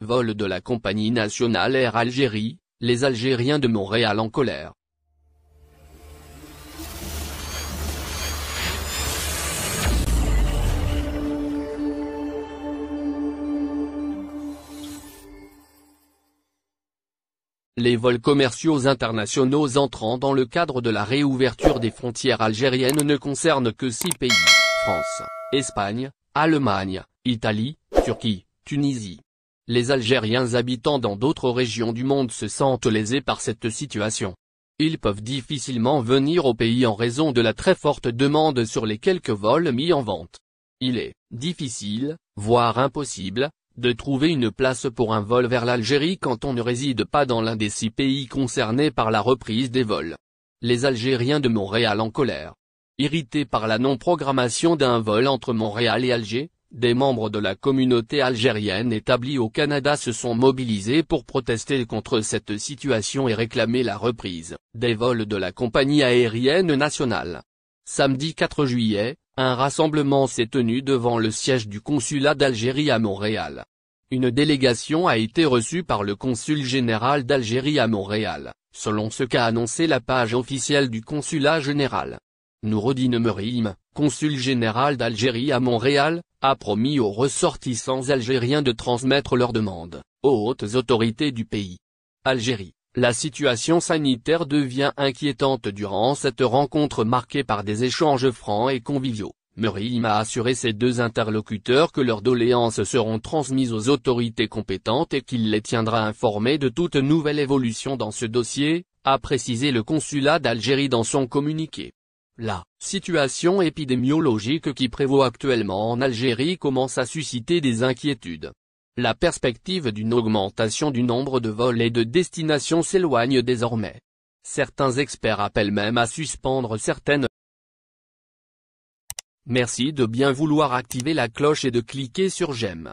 Vol de la compagnie nationale Air Algérie, les Algériens de Montréal en colère. Les vols commerciaux internationaux entrant dans le cadre de la réouverture des frontières algériennes ne concernent que six pays, France, Espagne, Allemagne, Italie, Turquie, Tunisie, les Algériens habitant dans d'autres régions du monde se sentent lésés par cette situation. Ils peuvent difficilement venir au pays en raison de la très forte demande sur les quelques vols mis en vente. Il est difficile, voire impossible, de trouver une place pour un vol vers l'Algérie quand on ne réside pas dans l'un des six pays concernés par la reprise des vols. Les Algériens de Montréal en colère. Irrités par la non-programmation d'un vol entre Montréal et Alger, des membres de la communauté algérienne établie au Canada se sont mobilisés pour protester contre cette situation et réclamer la reprise des vols de la compagnie aérienne nationale. Samedi 4 juillet, un rassemblement s'est tenu devant le siège du consulat d'Algérie à Montréal. Une délégation a été reçue par le consul général d'Algérie à Montréal, selon ce qu'a annoncé la page officielle du consulat général. Nourodine Merim, consul général d'Algérie à Montréal, a promis aux ressortissants algériens de transmettre leurs demandes aux hautes autorités du pays. Algérie, la situation sanitaire devient inquiétante durant cette rencontre marquée par des échanges francs et conviviaux. Murray a assuré ses deux interlocuteurs que leurs doléances seront transmises aux autorités compétentes et qu'il les tiendra informés de toute nouvelle évolution dans ce dossier, a précisé le consulat d'Algérie dans son communiqué. La situation épidémiologique qui prévaut actuellement en Algérie commence à susciter des inquiétudes. La perspective d'une augmentation du nombre de vols et de destinations s'éloigne désormais. Certains experts appellent même à suspendre certaines Merci de bien vouloir activer la cloche et de cliquer sur j'aime.